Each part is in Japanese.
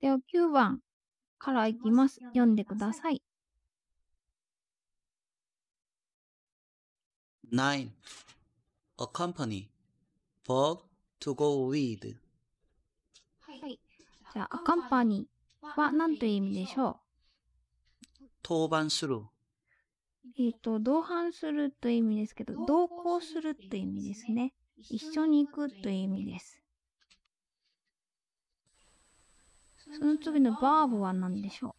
では9番からいきます。読んでください。9. A company. f o r to go with. はい。じゃあ、a company は何という意味でしょう当番する。えっ、と、同伴するという意味ですけど、同行するという意味ですね。一緒に行くという意味です。その次のバーブは何でしょう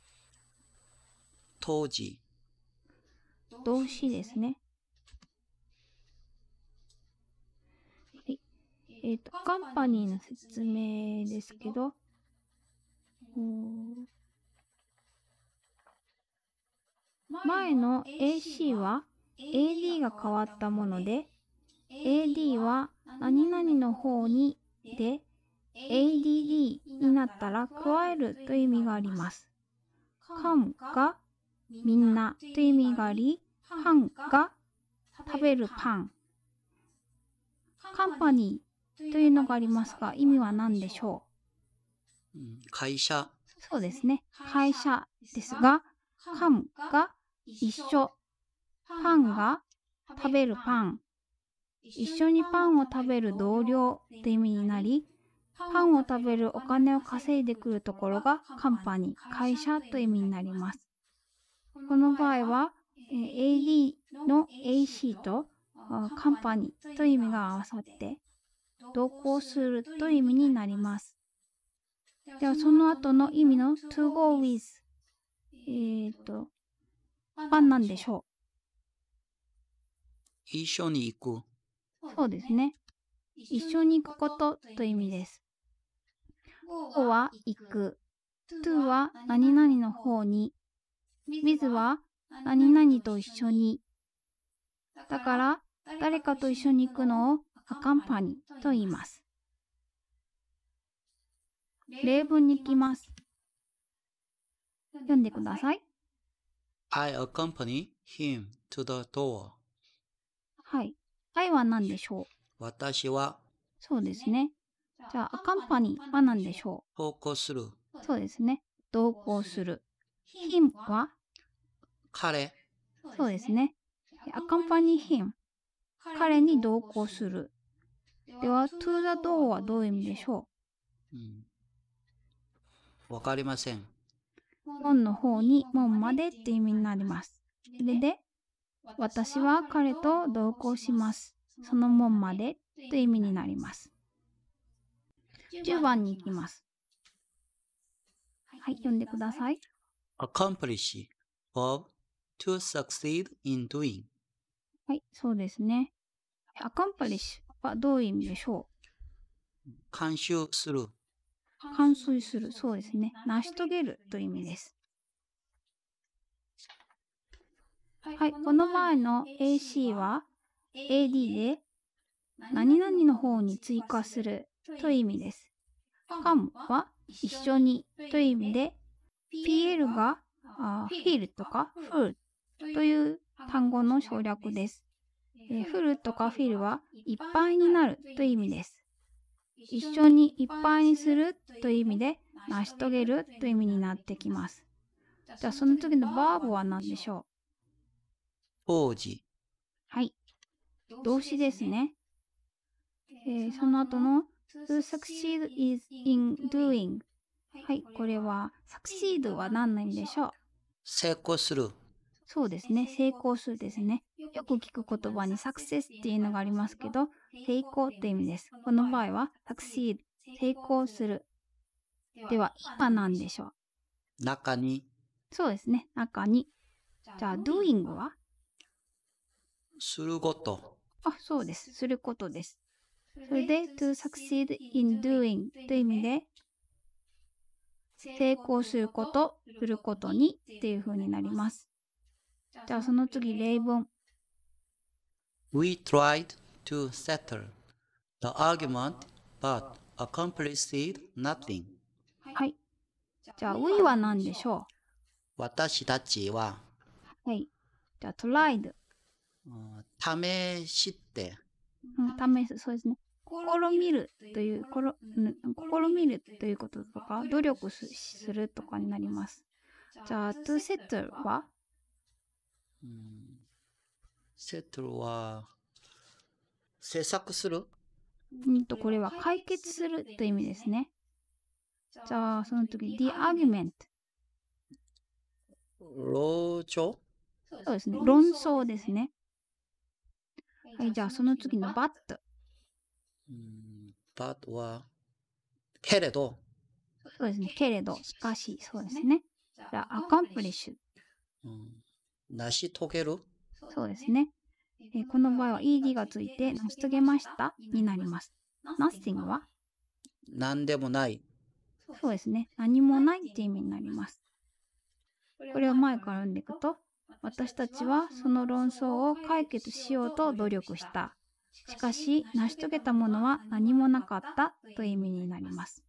当時。動詞ですね。はい。えっ、ー、と、カンパニーの説明ですけど、前の AC は AD が変わったもので、AD は何々の方にで、ADD になったら加えるという意味があります。かんがみんなという意味があり、かんが食べるパン。カンパニーというのがありますが、意味は何でしょう会社。そうですね。会社ですが、カんが一緒。パンが食べるパン。一緒にパンを食べる同僚という意味になり、パンを食べるお金を稼いでくるところがカンパニー、会社という意味になります。この場合は、AD の AC とカンパニーという意味が合わさって、同行するという意味になります。では、その後の意味の to go with。えっ、ー、と、ンなんでしょう。一緒に行く。そうですね。一緒に行くことという意味です。こは行く。to は何々の方に。水は何々と一緒に。だから、誰かと一緒に行くのをアカンパニーと言います。例文に行きます。読んでください。I accompany him to the door. はい。I は何でしょう私は。そうですね。じゃあ、アカンパニーは何でしょう同行する。そうですね。同行する。ヒンは彼。そうですね。アカンパニーヒン。彼に同行する。では、トゥーザドーはどういう意味でしょうわ、うん、かりません。門の方に門までって意味になります。それで、私は彼と同行します。その門までという意味になります。10番に行きます。はい、読んでください。accomplish, of, to succeed in doing. はい、そうですね。accomplish はどういう意味でしょう監修する。完遂する。そうですね。成し遂げるという意味です。はい、この前の AC は AD で何々の方に追加するという意味です。カムは一緒にという意味で、PL があフィールとかフルという単語の省略です。えフルとかフィルはいっぱいになるという意味です。一緒にいっぱいにするという意味で、成し遂げるという意味になってきます。じゃあその時のバーブは何でしょう王時。はい。動詞ですね。えー、その後の to succeed is in doing はいこれは succeed は何なんでしょう成功するそうですね成功するですねよく聞く言葉に success っていうのがありますけど成功って意味ですこの場合は succeed 成功するでは今何でしょう中にそうですね中にじゃあ doing はすることあそうですすることですそれで、to succeed in doing という意味で、成功すること、することにっていうふうになります。じゃあその次、例文。We tried to settle the argument but accomplished nothing. はい。じゃあ、we は何でしょう私たちは。はい。じゃあ、tried。試して。試す、そうですね。試みるという、試みるということとか、努力するとかになります。じゃあ、トゥーセットルは、うん、セットルは、制作するうんと、これは解決するという意味ですね。じゃあ、その時、the argument。論調そうですね。論争ですね。じゃあその次の but。but は、けれど。そうですね。けれど、しかし、そうですね。じゃあ、accomplish。成し遂げるそうですね。えー、この場合は ed がついて、成し遂げましたになります。nothing は何でもない。そうですね。何もないって意味になります。これを前から読んでいくと、私たちはその論争を解決しようと努力した。しかし、成し遂げたものは何もなかったという意味になります。